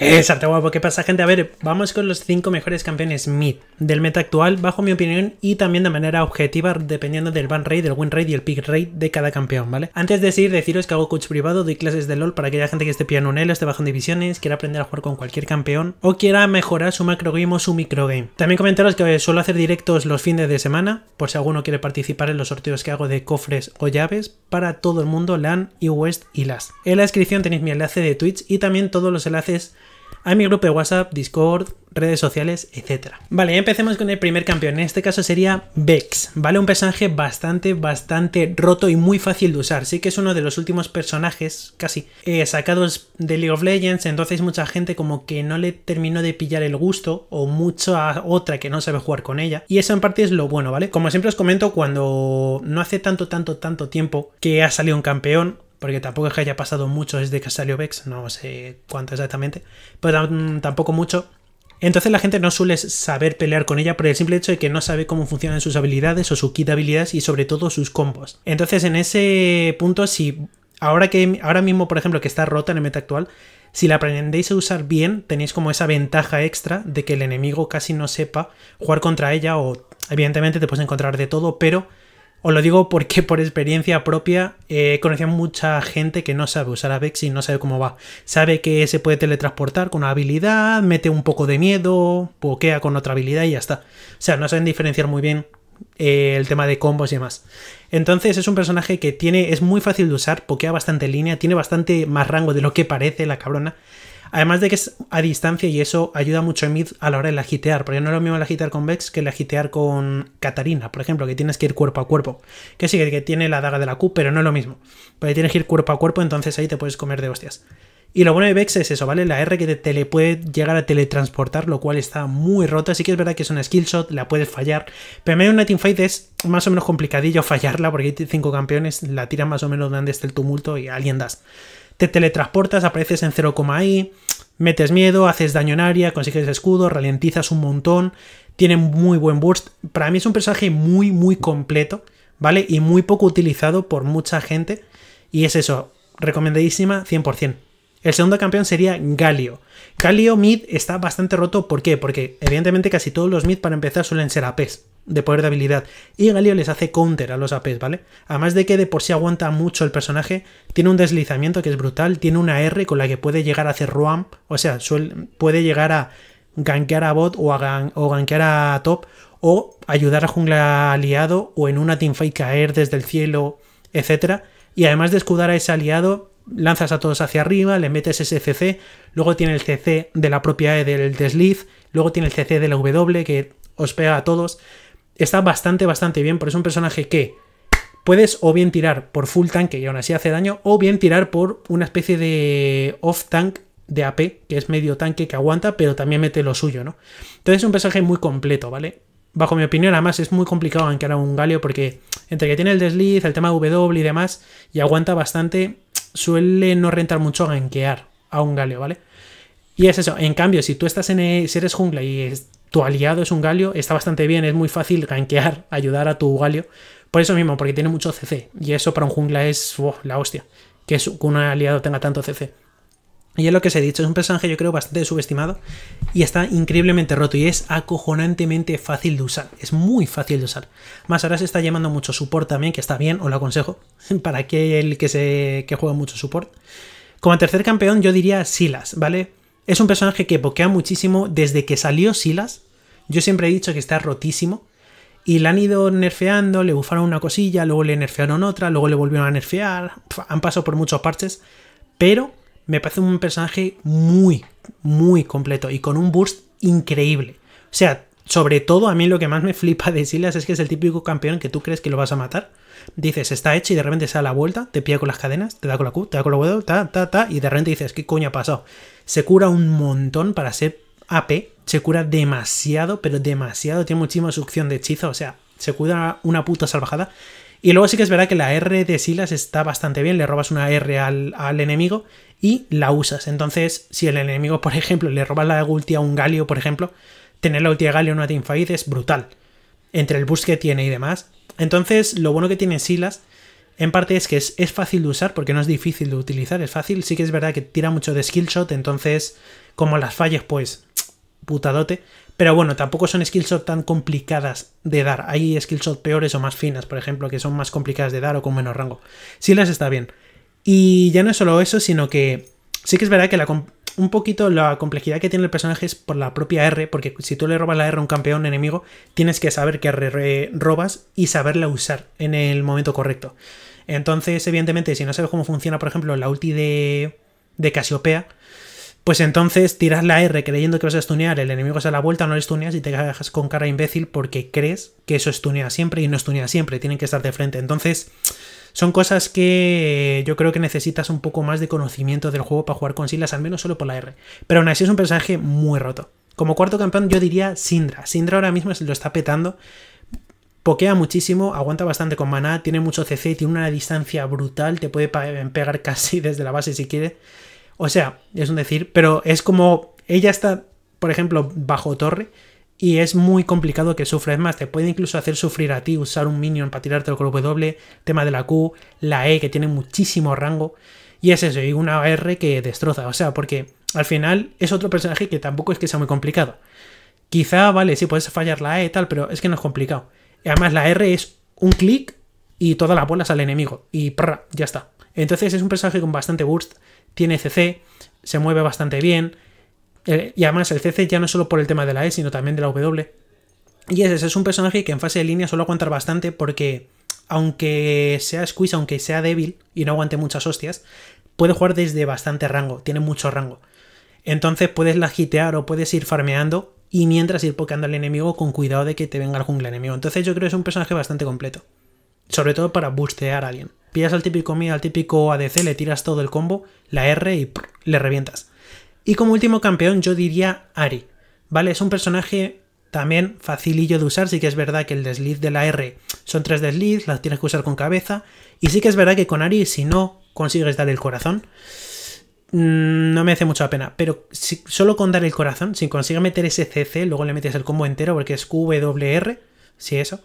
Exacto, guapo. ¿Qué pasa, gente? A ver, vamos con los 5 mejores campeones mid del meta actual, bajo mi opinión, y también de manera objetiva, dependiendo del ban rate, del win rate y el pick rate de cada campeón, ¿vale? Antes de seguir, deciros que hago coach privado, doy clases de LoL para aquella gente que esté pillando un elo, esté bajando divisiones, quiera aprender a jugar con cualquier campeón, o quiera mejorar su macro game o su micro game. También comentaros que suelo hacer directos los fines de semana, por si alguno quiere participar en los sorteos que hago de cofres o llaves, para todo el mundo, LAN, y West y LAS. En la descripción tenéis mi enlace de Twitch y también todos los enlaces a mi grupo de WhatsApp, Discord, redes sociales, etc. Vale, empecemos con el primer campeón. En este caso sería Vex, ¿vale? Un personaje bastante, bastante roto y muy fácil de usar. Sí que es uno de los últimos personajes, casi, eh, sacados de League of Legends. Entonces mucha gente como que no le terminó de pillar el gusto o mucho a otra que no sabe jugar con ella. Y eso en parte es lo bueno, ¿vale? Como siempre os comento, cuando no hace tanto, tanto, tanto tiempo que ha salido un campeón, porque tampoco es que haya pasado mucho desde que salió Vex, no sé cuánto exactamente, pero tampoco mucho. Entonces la gente no suele saber pelear con ella por el simple hecho de que no sabe cómo funcionan sus habilidades o su kit de habilidades y sobre todo sus combos. Entonces en ese punto, si ahora, que, ahora mismo, por ejemplo, que está rota en el meta actual, si la aprendéis a usar bien, tenéis como esa ventaja extra de que el enemigo casi no sepa jugar contra ella o evidentemente te puedes encontrar de todo, pero os lo digo porque por experiencia propia eh, he mucha gente que no sabe usar a y no sabe cómo va. Sabe que se puede teletransportar con una habilidad, mete un poco de miedo, pokea con otra habilidad y ya está. O sea, no saben diferenciar muy bien eh, el tema de combos y demás. Entonces es un personaje que tiene, es muy fácil de usar, pokea bastante línea, tiene bastante más rango de lo que parece la cabrona. Además de que es a distancia y eso ayuda mucho a mid a la hora de la gitear, porque no es lo mismo la gitear con Vex que la gitear con Katarina, por ejemplo, que tienes que ir cuerpo a cuerpo. Que sí, que tiene la daga de la Q, pero no es lo mismo. Porque tienes que ir cuerpo a cuerpo, entonces ahí te puedes comer de hostias. Y lo bueno de Vex es eso, ¿vale? La R que te, le puede llegar a teletransportar, lo cual está muy rota. Así que es verdad que es una skill shot, la puedes fallar. Pero en medio de una teamfight es más o menos complicadillo fallarla, porque hay cinco campeones, la tiran más o menos donde está el tumulto y alguien das te teletransportas, apareces en 0, metes miedo, haces daño en área, consigues escudo, ralentizas un montón, tiene muy buen burst. Para mí es un personaje muy, muy completo, ¿vale? Y muy poco utilizado por mucha gente. Y es eso, recomendadísima 100%. El segundo campeón sería Galio. Galio mid está bastante roto, ¿por qué? Porque evidentemente casi todos los mid para empezar suelen ser APs de poder de habilidad. Y Galio les hace counter a los APs, ¿vale? Además de que de por sí aguanta mucho el personaje, tiene un deslizamiento que es brutal, tiene una R con la que puede llegar a hacer roam, o sea, puede llegar a ganquear a bot o, a gankear a top, o ayudar a jungla aliado, o en una teamfight caer desde el cielo, etc. Y además de escudar a ese aliado, lanzas a todos hacia arriba, le metes ese CC, luego tiene el CC de la propia E del desliz, luego tiene el CC de la W que os pega a todos está bastante, bastante bien, eso es un personaje que puedes o bien tirar por full tanque y aún así hace daño, o bien tirar por una especie de off tank de AP, que es medio tanque que aguanta, pero también mete lo suyo, ¿no? Entonces es un personaje muy completo, ¿vale? Bajo mi opinión, además es muy complicado a un Galio porque entre que tiene el desliz, el tema W y demás, y aguanta bastante, suele no rentar mucho ganquear a un Galio, ¿vale? Y es eso, en cambio, si tú estás en, e, si eres jungla y tu aliado es un Galio, está bastante bien, es muy fácil gankear, ayudar a tu Galio. Por eso mismo, porque tiene mucho CC. Y eso para un jungla es la hostia, que un aliado tenga tanto CC. Y es lo que os he dicho, es un personaje yo creo bastante subestimado y está increíblemente roto y es acojonantemente fácil de usar, es muy fácil de usar. Más ahora se está llamando mucho support también, que está bien, os lo aconsejo, para aquel que, se, que juega mucho support. Como tercer campeón yo diría Silas, ¿vale? Es un personaje que boquea muchísimo desde que salió Silas. Yo siempre he dicho que está rotísimo. Y le han ido nerfeando, le bufaron una cosilla, luego le nerfearon otra, luego le volvieron a nerfear. Han pasado por muchos parches. Pero me parece un personaje muy, muy completo y con un burst increíble. O sea, sobre todo a mí lo que más me flipa de Silas es que es el típico campeón que tú crees que lo vas a matar. Dices, está hecho y de repente se da la vuelta, te pilla con las cadenas, te da con la Q, te da con la W, ta, ta, ta, y de repente dices, ¿qué coño ha pasado? se cura un montón para ser AP, se cura demasiado, pero demasiado, tiene muchísima succión de hechizo, o sea, se cura una puta salvajada. Y luego sí que es verdad que la R de Silas está bastante bien, le robas una R al, al enemigo y la usas. Entonces, si el enemigo, por ejemplo, le robas la ulti a un Galio, por ejemplo, tener la ulti a Galio en una teamfight es brutal. Entre el boost que tiene y demás. Entonces, lo bueno que tiene Silas en parte es que es, fácil de usar porque no es difícil de utilizar, es fácil. Sí que es verdad que tira mucho de skillshot, entonces como las falles, pues putadote. Pero bueno, tampoco son skillshot tan complicadas de dar. Hay skillshot peores o más finas, por ejemplo, que son más complicadas de dar o con menos rango. Sí las está bien. Y ya no es solo eso, sino que sí que es verdad que la, un poquito la complejidad que tiene el personaje es por la propia R, porque si tú le robas la R a un campeón enemigo, tienes que saber qué R robas y saberla usar en el momento correcto. Entonces, evidentemente, si no sabes cómo funciona, por ejemplo, la ulti de, de Casiopea, pues entonces tiras la R creyendo que vas a stunear, el enemigo se a la vuelta, no le stuneas y te dejas con cara imbécil porque crees que eso stunea siempre y no stunea siempre, tienen que estar de frente. Entonces, son cosas que yo creo que necesitas un poco más de conocimiento del juego para jugar con Silas, al menos solo por la R. Pero aún así es un personaje muy roto. Como cuarto campeón yo diría Sindra. Sindra ahora mismo se lo está petando. Pokea muchísimo, aguanta bastante con maná, tiene mucho CC, tiene una distancia brutal, te puede pegar casi desde la base si quiere. O sea, es un decir, pero es como ella está, por ejemplo, bajo torre y es muy complicado que sufra. más, te puede incluso hacer sufrir a ti usar un minion para tirarte el el W, tema de la Q, la E que tiene muchísimo rango. Y es eso, y una R que destroza. O sea, porque al final es otro personaje que tampoco es que sea muy complicado. Quizá, vale, sí puedes fallar la E y tal, pero es que no es complicado. además la R es un clic y toda la bola al enemigo. Y prra, ya está. Entonces es un personaje con bastante burst, tiene CC, se mueve bastante bien, eh, y además el CC ya no solo por el tema de la E, sino también de la W. Y ese es un personaje que en fase de línea suele aguantar bastante porque aunque sea squeeze, aunque sea débil y no aguante muchas hostias, puede jugar desde bastante rango, tiene mucho rango. Entonces puedes la lagitear o puedes ir farmeando y mientras ir pokeando al enemigo con cuidado de que te venga el jungle enemigo. Entonces yo creo que es un personaje bastante completo. Sobre todo para bustear a alguien. Pillas al típico mid, al típico ADC, le tiras todo el combo, la R y le revientas. Y como último campeón yo diría Ari, ¿vale? Es un personaje también facilillo de usar, sí que es verdad que el desliz de la R son tres desliz, las tienes que usar con cabeza, y sí que es verdad que con Ari si no consigues dar el corazón, mm, no me hace mucha pena, pero si, solo con dar el corazón, si consigues meter ese CC, luego le metes el combo entero porque es QWR, si sí, eso,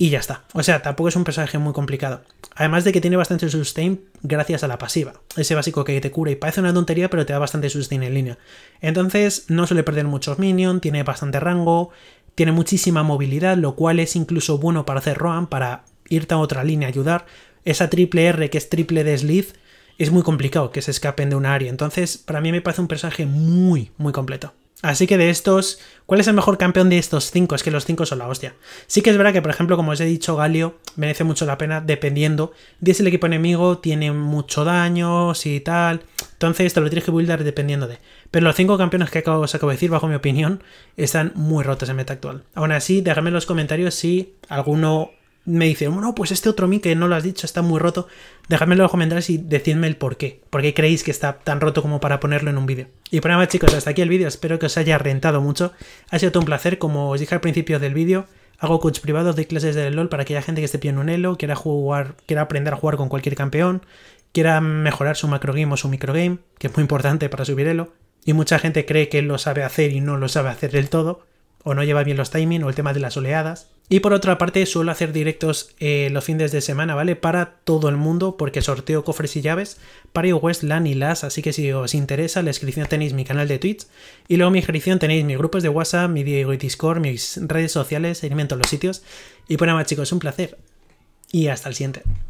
y ya está. O sea, tampoco es un personaje muy complicado. Además de que tiene bastante sustain gracias a la pasiva, ese básico que te cura y parece una tontería, pero te da bastante sustain en línea. Entonces, no suele perder muchos minions, tiene bastante rango, tiene muchísima movilidad, lo cual es incluso bueno para hacer Roam, para irte a otra línea, ayudar. Esa triple R que es triple desliz, es muy complicado que se escapen de una área. Entonces, para mí me parece un personaje muy, muy completo. Así que de estos, ¿cuál es el mejor campeón de estos cinco? Es que los cinco son la hostia. Sí que es verdad que, por ejemplo, como os he dicho, Galio merece mucho la pena dependiendo de si el equipo enemigo tiene mucho daño, si tal. Entonces te lo tienes que buildar dependiendo de. Pero los cinco campeones que acabo, os acabo de decir, bajo mi opinión, están muy rotos en meta actual. Aún así, déjame en los comentarios si alguno me dice, bueno, oh, pues este otro mí que no lo has dicho está muy roto, dejadmelo en los comentarios y decidme el por qué. ¿Por qué creéis que está tan roto como para ponerlo en un vídeo? Y por pues nada, chicos, hasta aquí el vídeo. Espero que os haya rentado mucho. Ha sido todo un placer, como os dije al principio del vídeo. Hago coach privados, de clases de LOL para haya gente que esté pidiendo un elo, quiera jugar, quiera aprender a jugar con cualquier campeón, quiera mejorar su macro game o su micro game, que es muy importante para subir elo. Y mucha gente cree que lo sabe hacer y no lo sabe hacer del todo o no lleva bien los timing o el tema de las oleadas. Y por otra parte suelo hacer directos eh, los fines de semana, ¿vale? Para todo el mundo porque sorteo cofres y llaves para iOS, LAN y LAS, así que si os interesa la descripción tenéis mi canal de Twitch y luego mi inscripción tenéis mis grupos de WhatsApp, mi Discord, mis redes sociales, seguimiento en los sitios. Y pues nada más chicos, un placer y hasta el siguiente.